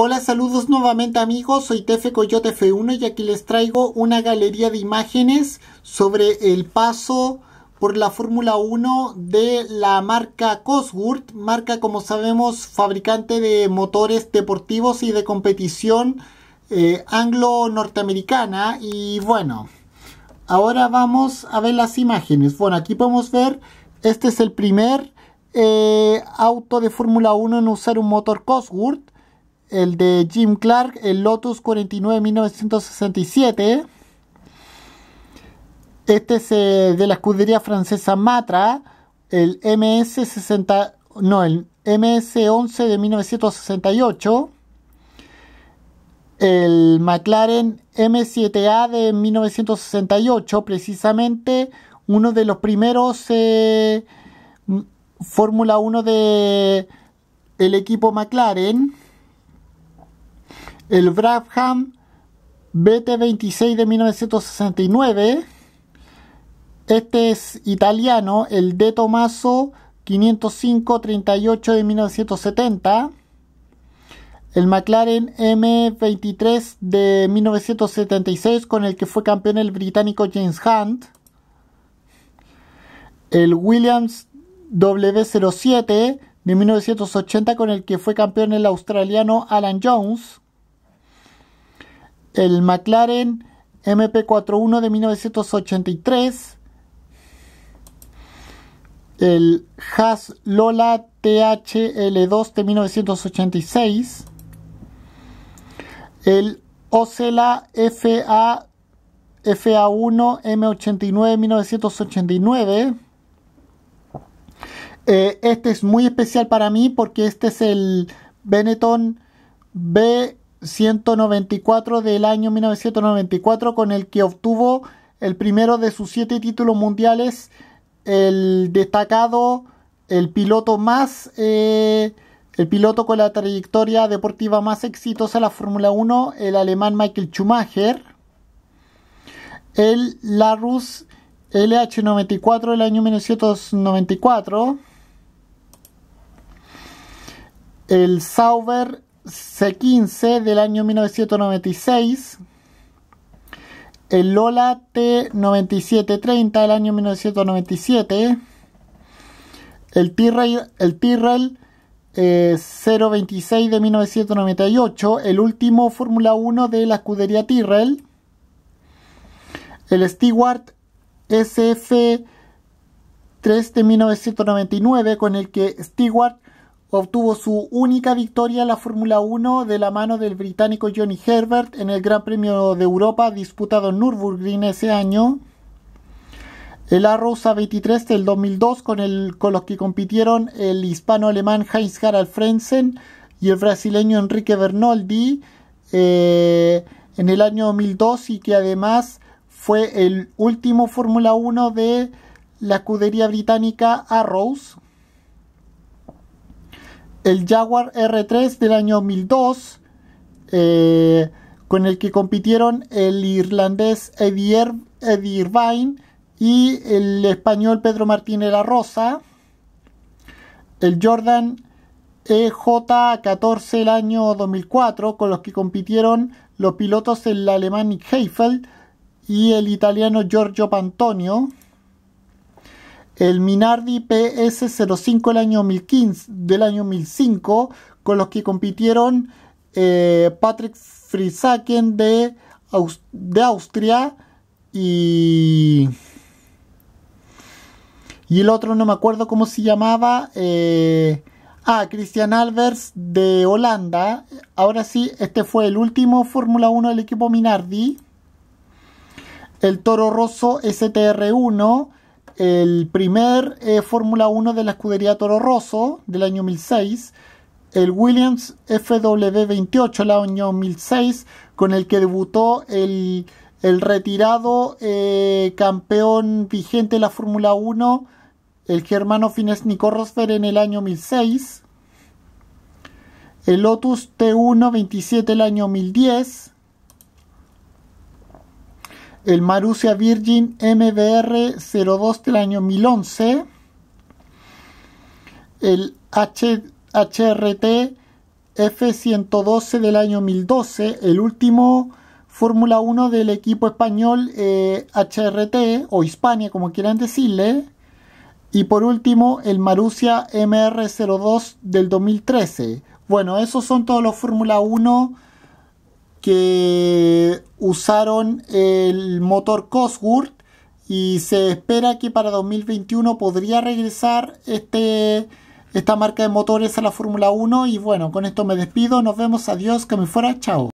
Hola, saludos nuevamente amigos, soy Tefe Coyote F1 y aquí les traigo una galería de imágenes sobre el paso por la Fórmula 1 de la marca Cosworth, marca como sabemos fabricante de motores deportivos y de competición eh, anglo-norteamericana y bueno, ahora vamos a ver las imágenes. Bueno, aquí podemos ver, este es el primer eh, auto de Fórmula 1 en usar un motor Cosworth el de Jim Clark, el Lotus 49 1967. Este es eh, de la escudería francesa Matra, el MS60, el MS11 de 1968, el McLaren M7A de 1968, precisamente uno de los primeros eh, Fórmula 1 de el equipo McLaren el Brabham BT26 de 1969. Este es italiano, el De Tomaso 505-38 de 1970. El McLaren M23 de 1976 con el que fue campeón el británico James Hunt. El Williams W07 de 1980 con el que fue campeón el australiano Alan Jones el McLaren MP41 de 1983, el Haas Lola THL2 de 1986, el Ocela FA FA1 M89 1989. este es muy especial para mí porque este es el Benetton B 194 del año 1994 con el que obtuvo el primero de sus siete títulos mundiales, el destacado, el piloto más, eh, el piloto con la trayectoria deportiva más exitosa la Fórmula 1, el alemán Michael Schumacher, el Larus LH94 del año 1994, el Sauber C15 del año 1996, el Lola T9730 del año 1997, el Tyrrell, el 026 eh, de 1998, el último Fórmula 1 de la escudería Tyrrell, el Stewart SF3 de 1999 con el que Stewart obtuvo su única victoria en la Fórmula 1 de la mano del británico Johnny Herbert en el Gran Premio de Europa disputado en Nürburgring ese año. El Arrows a 23 del 2002 con, el, los que compitieron el hispano-alemán Heinz Harald Frenzen y el brasileño Enrique Bernoldi eh, en el año 2002 y que además fue el último Fórmula 1 de la escudería británica Arrows el Jaguar R3 del año 2002, eh, con el que compitieron el irlandés Eddie, Irvine y el español Pedro Martínez La Rosa, el Jordan EJ14 del año 2004, con los que compitieron los pilotos el alemán Nick Heifeld y el italiano Giorgio Pantonio el Minardi PS05 del año, 2015, del año 2005, con los que compitieron eh, Patrick Friesaken de, Austria y... Y el otro no me acuerdo cómo se llamaba. Eh, ah, Christian Albers de Holanda. Ahora sí, este fue el último Fórmula 1 del equipo Minardi. El Toro Rosso STR1 el primer eh, Fórmula 1 de la escudería Toro Rosso del año 2006, el Williams FW28 del año 2006, con el que debutó el, retirado eh, campeón vigente de la Fórmula 1, el germano Fines Nico Rosberg en el año 2006, el Lotus T1 27 el año 2010, el Marusia Virgin MBR 02 del año 2011, el HRT F112 del año 2012, el último Fórmula 1 del equipo español HRT eh, o Hispania, como quieran decirle. Y por último, el Marusia MR02 del 2013. Bueno, esos son todos los Fórmula 1 que usaron el motor Cosworth y se espera que para 2021 podría regresar este, esta marca de motores a la Fórmula 1 y bueno, con esto me despido, nos vemos, adiós, que me fuera, chao.